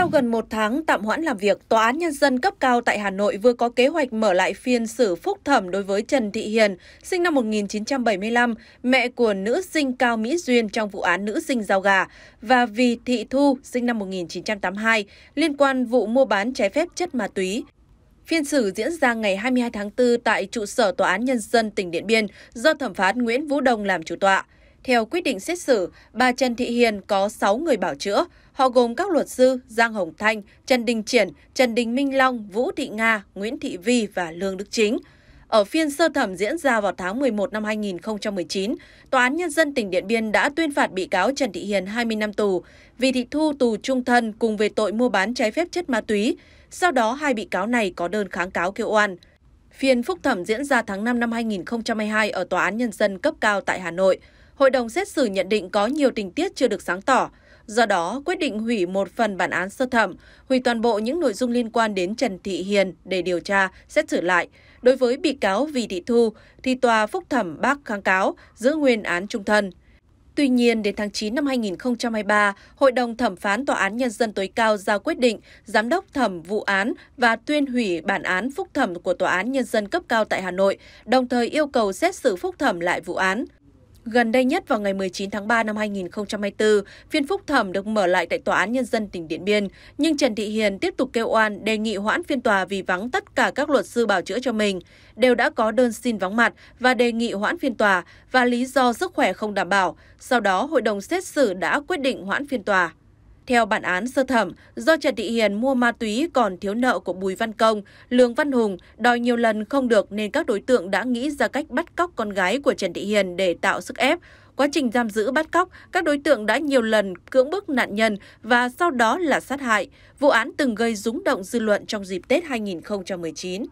Sau gần một tháng tạm hoãn làm việc, Tòa án Nhân dân cấp cao tại Hà Nội vừa có kế hoạch mở lại phiên xử phúc thẩm đối với Trần Thị Hiền, sinh năm 1975, mẹ của nữ sinh Cao Mỹ Duyên trong vụ án nữ sinh giao gà, và Vì Thị Thu, sinh năm 1982, liên quan vụ mua bán trái phép chất ma túy. Phiên xử diễn ra ngày 22 tháng 4 tại trụ sở Tòa án Nhân dân tỉnh Điện Biên do thẩm phán Nguyễn Vũ Đồng làm chủ tọa. Theo quyết định xét xử, bà Trần Thị Hiền có 6 người bảo chữa. Họ gồm các luật sư Giang Hồng Thanh, Trần Đình Triển, Trần Đình Minh Long, Vũ Thị Nga, Nguyễn Thị Vi và Lương Đức Chính. Ở phiên sơ thẩm diễn ra vào tháng 11 năm 2019, Tòa án Nhân dân tỉnh Điện Biên đã tuyên phạt bị cáo Trần Thị Hiền 20 năm tù, vì thị thu tù trung thân cùng về tội mua bán trái phép chất ma túy. Sau đó, hai bị cáo này có đơn kháng cáo kêu oan. Phiên phúc thẩm diễn ra tháng 5 năm 2022 ở Tòa án Nhân dân cấp cao tại Hà Nội hội đồng xét xử nhận định có nhiều tình tiết chưa được sáng tỏ. Do đó, quyết định hủy một phần bản án sơ thẩm, hủy toàn bộ những nội dung liên quan đến Trần Thị Hiền để điều tra, xét xử lại. Đối với bị cáo Vì Thị Thu, thì tòa phúc thẩm bác kháng cáo giữ nguyên án trung thân. Tuy nhiên, đến tháng 9 năm 2023, Hội đồng Thẩm phán Tòa án Nhân dân tối cao ra quyết định giám đốc thẩm vụ án và tuyên hủy bản án phúc thẩm của Tòa án Nhân dân cấp cao tại Hà Nội, đồng thời yêu cầu xét xử phúc thẩm lại vụ án. Gần đây nhất vào ngày 19 tháng 3 năm 2024, phiên phúc thẩm được mở lại tại Tòa án Nhân dân tỉnh Điện Biên, nhưng Trần Thị Hiền tiếp tục kêu oan đề nghị hoãn phiên tòa vì vắng tất cả các luật sư bảo chữa cho mình, đều đã có đơn xin vắng mặt và đề nghị hoãn phiên tòa và lý do sức khỏe không đảm bảo. Sau đó, hội đồng xét xử đã quyết định hoãn phiên tòa. Theo bản án sơ thẩm, do Trần Thị Hiền mua ma túy còn thiếu nợ của Bùi Văn Công, Lương Văn Hùng đòi nhiều lần không được nên các đối tượng đã nghĩ ra cách bắt cóc con gái của Trần Thị Hiền để tạo sức ép. Quá trình giam giữ bắt cóc, các đối tượng đã nhiều lần cưỡng bức nạn nhân và sau đó là sát hại. Vụ án từng gây rúng động dư luận trong dịp Tết 2019.